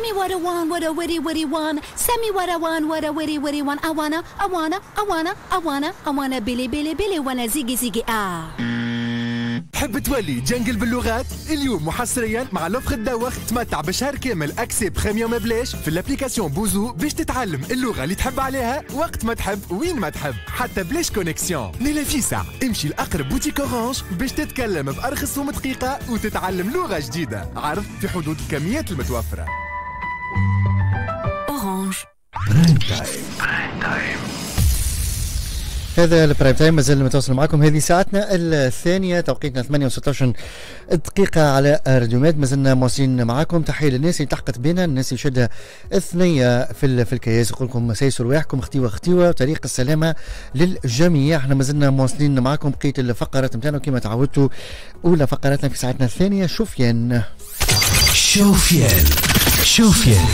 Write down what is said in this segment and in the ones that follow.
me what I want, what a witty witty one. me what I want, what a witty witty one. I wanna, I wanna, I wanna, I wanna, I wanna Billy Billy Billy wanna ziggy, ziggy, اه. حب تولي جنجل باللغات اليوم محصريا مع لوفر الدوخ تمتع بشهر كامل اكسي بريميوم بلاش في الابليكاسيون بوزو باش تتعلم اللغه اللي تحب عليها وقت ما تحب وين ما تحب حتى بلاش كونيكسيون نيلا فيسع امشي لاقرب بوتيك اورانج باش تتكلم بارخص ومدقيقه وتتعلم لغه جديده عرض في حدود الكميات المتوفره تايم هذا البرايم تايم مازال متواصل معكم هذه ساعتنا الثانية توقيتنا 8 و16 دقيقة على راديو ميد مازلنا مواصلين معكم تحية للناس اللي تحقت بينا الناس اللي شدها الثنية في في الكياس نقول لكم سيسوا رواحكم اختيوة اختيوة طريق السلامة للجميع احنا مازلنا مواصلين معكم بقية الفقرات نتاعنا كما تعودتوا أولى فقراتنا في ساعتنا الثانية شوفيان شوفيان شوفيان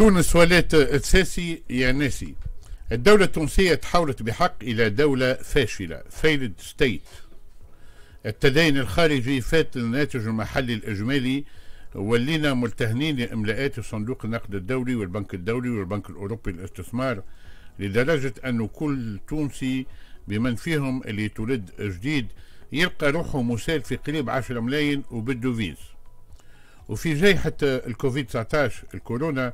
تونس ولات تساسي يا ناسي الدولة التونسية تحولت بحق إلى دولة فاشلة فيلد ستيت التدين الخارجي فات الناتج المحلي الإجمالي ولينا ملتهنين لإملاءات صندوق النقد الدولي والبنك الدولي والبنك الأوروبي للاستثمار لدرجة أنه كل تونسي بمن فيهم اللي تولد جديد يلقى روحه مسال في قريب 10 ملايين فيز وفي جائحة الكوفيد 19 الكورونا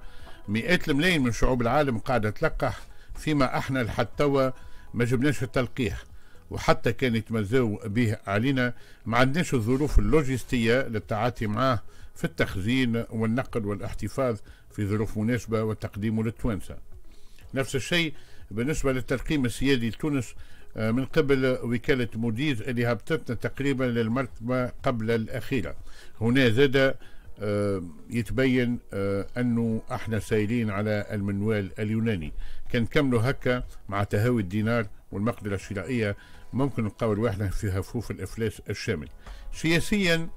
مئات الملايين من شعوب العالم قاعدة تلقح فيما احنا لحد توا ما جبناش التلقيح وحتى كان يتمزاو به علينا ما عندناش الظروف اللوجستية للتعاطي معاه في التخزين والنقل والاحتفاظ في ظروف مناسبة وتقديمه للتوانسة نفس الشيء بالنسبة للترقيم السيادي لتونس آه، من قبل وكالة موديز اللي هبطتنا تقريبا للمرتبة قبل الأخيرة هنا زاد آه، يتبين آه، أنه احنا سايلين على المنوال اليوناني كان كملوا هكا مع تهاوي الدينار والمقدرة الشرائية ممكن نقاول واحنا في هفوف الإفلاس الشامل سياسيا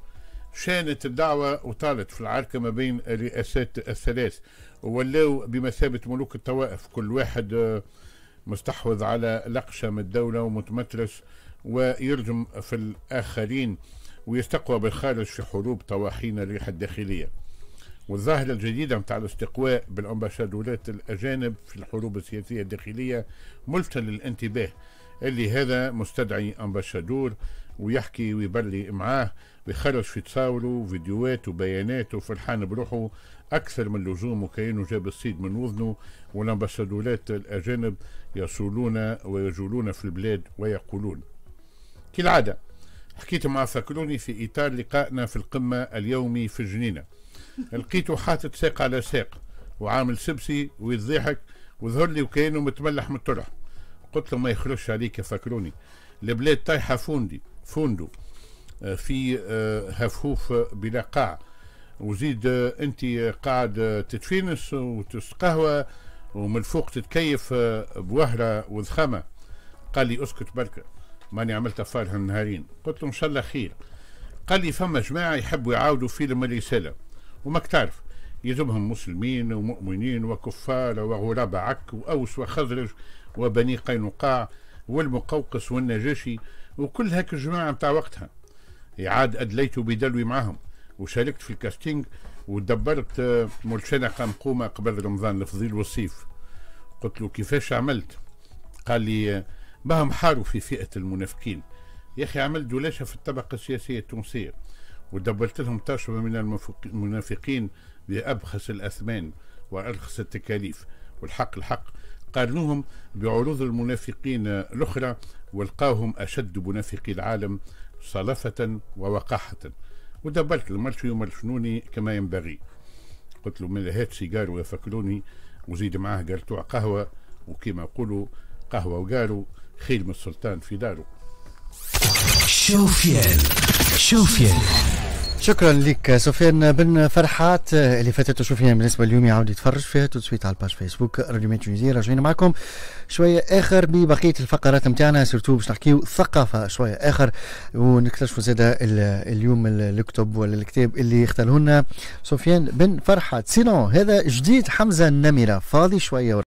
شانت الدعوة وطالت في العركة ما بين الرئاسات الثلاث ولاو بمثابة ملوك الطوائف كل واحد آه، مستحوذ على لقشة من الدولة ومتمترس ويرجم في الآخرين ويستقوى بالخارج في حروب طواحين الريح الداخليه والظاهره الجديده متاع الاستقواء بالامباسادورات الاجانب في الحروب السياسيه الداخليه ملفتة للانتباه اللي هذا مستدعي امباسادور ويحكي ويبلي معاه ويخرج في تصاوره فيديوهات وبيانات وفرحان بروحه اكثر من اللزوم وكانه جاب الصيد من وذنه والامباسادورات الاجانب يصولون ويجولون في البلاد ويقولون كالعاده حكيت مع فاكلوني في إطار لقائنا في القمة اليومي في الجنينة لقيته حاطط ساق على ساق وعامل سبسي ويضحك وظهر لي وكأنه متملح من الطرح قلت له ما يخرجش عليك يا فاكلوني البلاد طايحة فوندي فوندو آه، في آه، هفوف بلا قاع وزيد آه، انت قاعد تتفينس وتسقهوى ومن الفوق تتكيف بوهرة وضخامة قال لي اسكت بركة ماني عملت فالهم نهارين قلت له ان شاء الله خير قال لي فما جماعه يحبوا يعاودوا فيلم الرساله وماك تعرف يلزمهم مسلمين ومؤمنين وكفار وغراب عك واوس وخزرج وبني قينقاع والمقوقس والنجاشي وكل هاك الجماعه نتاع وقتها عاد ادليت بدلوي معهم وشاركت في الكاستينج ودبرت آه، ملشنقة مقومة قبل رمضان الفضيل والصيف قلت له كيفاش عملت قال لي آه، بهم حاروا في فئة المنافقين يا أخي عملت جلاشة في الطبقة السياسية التونسية ودبلت لهم ترشبة من المنافقين بأبخس الأثمان وأرخص التكاليف والحق الحق قارنوهم بعروض المنافقين الأخرى ولقاهم أشد منافقي العالم صلافة ووقاحة ودبلت المرشي الفنوني كما ينبغي قلت له من هات سيجار ويفكروني وزيد معاه قرطوع قهوة وكما يقولوا قهوة وقالوا خيل السلطان في داره شوفيان شوفيان شكرا لك سفيان بن فرحات اللي فاتت شوفيها بالنسبه اليوم يعاود يتفرج فيها تسويت على الباج فيسبوك راديو تونسية راجعين معكم شويه اخر ببقيه الفقرات نتاعنا سيرتو باش نحكيو ثقافه شويه اخر ونكتشفوا زاده اليوم الكتب ولا الكتاب اللي اختاره لنا سفيان بن فرحات سينو هذا جديد حمزه النمره فاضي شويه